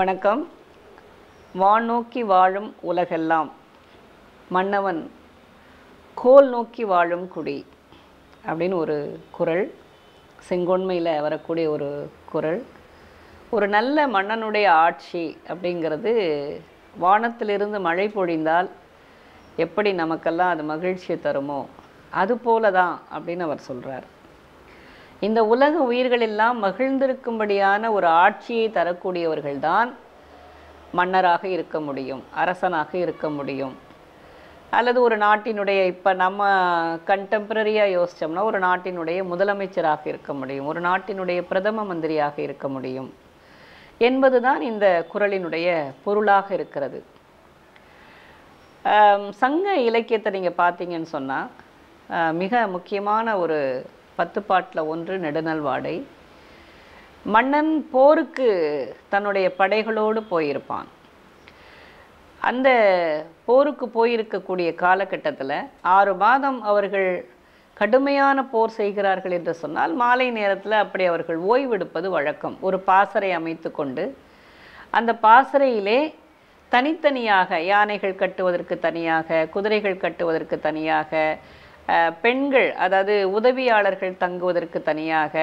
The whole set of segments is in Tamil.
வணக்கம் வானோக்கி வாழும் உலகெல்லாம் மன்னவன் கோல் நோக்கி வாழும் குடி அப்படின்னு ஒரு குரல் செங்கொண்மையில் வரக்கூடிய ஒரு குரல் ஒரு நல்ல மன்னனுடைய ஆட்சி அப்படிங்கிறது வானத்திலிருந்து மழை பொழிந்தால் எப்படி நமக்கெல்லாம் அது மகிழ்ச்சியை தருமோ அது போல தான் அப்படின்னு அவர் சொல்கிறார் இந்த உலக உயிர்களெல்லாம் மகிழ்ந்திருக்கும்படியான ஒரு ஆட்சியை தரக்கூடியவர்கள்தான் மன்னராக இருக்க முடியும் அரசனாக இருக்க முடியும் அல்லது ஒரு நாட்டினுடைய இப்போ நம்ம கண்டெம்பரரியாக யோசித்தோம்னா ஒரு நாட்டினுடைய முதலமைச்சராக இருக்க முடியும் ஒரு நாட்டினுடைய பிரதம மந்திரியாக இருக்க முடியும் என்பது தான் இந்த குரலினுடைய பொருளாக இருக்கிறது சங்க இலக்கியத்தை நீங்கள் பார்த்தீங்கன்னு சொன்னால் மிக முக்கியமான ஒரு பத்து பாட்டில் ஒன்று நெடுநல் வாடை மன்னன் போருக்கு தன்னுடைய படைகளோடு போயிருப்பான் அந்த போருக்கு போயிருக்கக்கூடிய காலகட்டத்தில் ஆறு மாதம் அவர்கள் கடுமையான போர் செய்கிறார்கள் என்று சொன்னால் மாலை நேரத்தில் அப்படி அவர்கள் ஓய்வெடுப்பது வழக்கம் ஒரு பாசறை அமைத்து கொண்டு அந்த பாசறையிலே தனித்தனியாக யானைகள் கட்டுவதற்கு தனியாக குதிரைகள் கட்டுவதற்கு தனியாக பெண்கள் அதாவது உதவியாளர்கள் தங்குவதற்கு தனியாக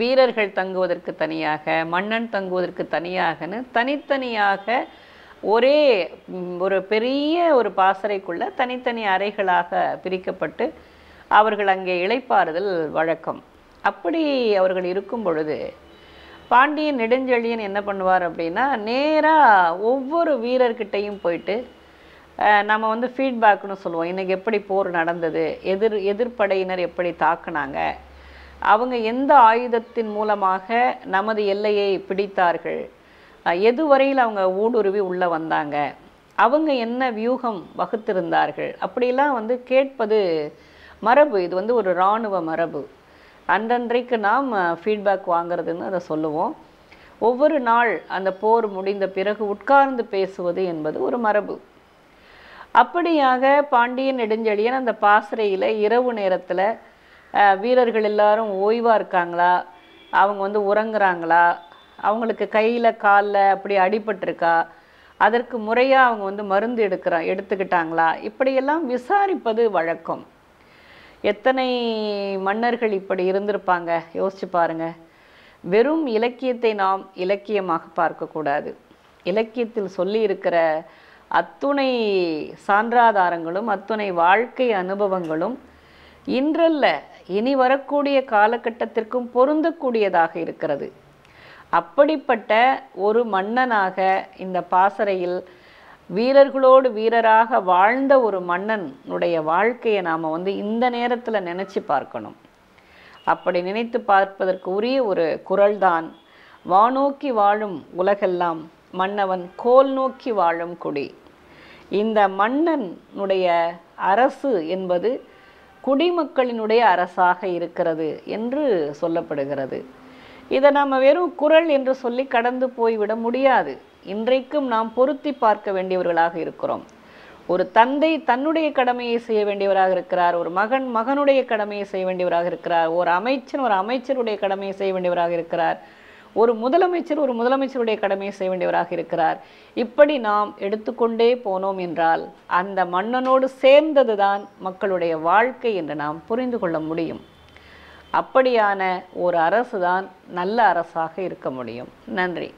வீரர்கள் தங்குவதற்கு தனியாக மன்னன் தங்குவதற்கு தனியாகன்னு தனித்தனியாக ஒரே ஒரு பெரிய ஒரு பாசறைக்குள்ள தனித்தனி அறைகளாக பிரிக்கப்பட்டு அவர்கள் அங்கே இழைப்பாறுதல் வழக்கம் அப்படி அவர்கள் இருக்கும் பொழுது பாண்டியன் நெடுஞ்செழியன் என்ன பண்ணுவார் அப்படின்னா நேராக ஒவ்வொரு வீரர்கிட்டையும் போயிட்டு நம்ம வந்து ஃபீட்பேக்னு சொல்லுவோம் இன்றைக்கி எப்படி போர் நடந்தது எதிர் எதிர்ப்படையினர் எப்படி தாக்குனாங்க அவங்க எந்த ஆயுதத்தின் மூலமாக நமது எல்லையை பிடித்தார்கள் எதுவரையில் அவங்க ஊடுருவி உள்ளே வந்தாங்க அவங்க என்ன வியூகம் வகுத்திருந்தார்கள் அப்படிலாம் வந்து கேட்பது மரபு இது வந்து ஒரு இராணுவ மரபு அன்றன்றைக்கு நாம் ஃபீட்பேக் வாங்கிறதுன்னு அதை சொல்லுவோம் ஒவ்வொரு நாள் அந்த போர் முடிந்த பிறகு உட்கார்ந்து பேசுவது என்பது ஒரு மரபு அப்படியாக பாண்டியன் நெடுஞ்செழியன் அந்த பாசறையில் இரவு நேரத்தில் வீரர்கள் எல்லாரும் ஓய்வாக இருக்காங்களா அவங்க வந்து உறங்குறாங்களா அவங்களுக்கு கையில் காலில் அப்படி அடிபட்டிருக்கா அதற்கு முறையாக அவங்க வந்து மருந்து எடுக்கிறா எடுத்துக்கிட்டாங்களா இப்படியெல்லாம் விசாரிப்பது வழக்கம் எத்தனை மன்னர்கள் இப்படி இருந்திருப்பாங்க யோசிச்சு பாருங்க வெறும் இலக்கியத்தை நாம் இலக்கியமாக பார்க்கக்கூடாது இலக்கியத்தில் சொல்லி இருக்கிற அத்துணை சான்றாதாரங்களும் அத்துணை வாழ்க்கை அனுபவங்களும் இன்றல்ல இனி வரக்கூடிய காலகட்டத்திற்கும் பொருந்தக்கூடியதாக இருக்கிறது அப்படிப்பட்ட ஒரு மன்னனாக இந்த பாசறையில் வீரர்களோடு வீரராக வாழ்ந்த ஒரு மன்னனுடைய வாழ்க்கையை நாம் வந்து இந்த நேரத்தில் நினச்சி பார்க்கணும் அப்படி நினைத்து பார்ப்பதற்கு உரிய ஒரு குரல்தான் வானோக்கி வாழும் உலகெல்லாம் மன்னவன் கோல் நோக்கி வாழும் குடி இந்த மன்னனுடைய அரசு என்பது குடிமக்களினுடைய அரசாக இருக்கிறது என்று சொல்லப்படுகிறது இதை நாம் வெறும் குரல் என்று சொல்லி கடந்து போய்விட முடியாது இன்றைக்கும் நாம் பொருத்தி பார்க்க வேண்டியவர்களாக இருக்கிறோம் ஒரு தந்தை தன்னுடைய கடமையை செய்ய வேண்டியவராக இருக்கிறார் ஒரு மகன் மகனுடைய கடமையை செய்ய வேண்டியவராக இருக்கிறார் ஒரு அமைச்சன் ஒரு அமைச்சருடைய கடமையை செய்ய வேண்டியவராக இருக்கிறார் ஒரு முதலமைச்சர் ஒரு முதலமைச்சருடைய கடமையை செய்ய வேண்டியவராக இருக்கிறார் இப்படி நாம் எடுத்துக்கொண்டே போனோம் என்றால் அந்த மன்னனோடு சேர்ந்தது தான் மக்களுடைய வாழ்க்கை என்று நாம் புரிந்து கொள்ள முடியும் அப்படியான ஒரு அரசு தான் நல்ல அரசாக இருக்க முடியும் நன்றி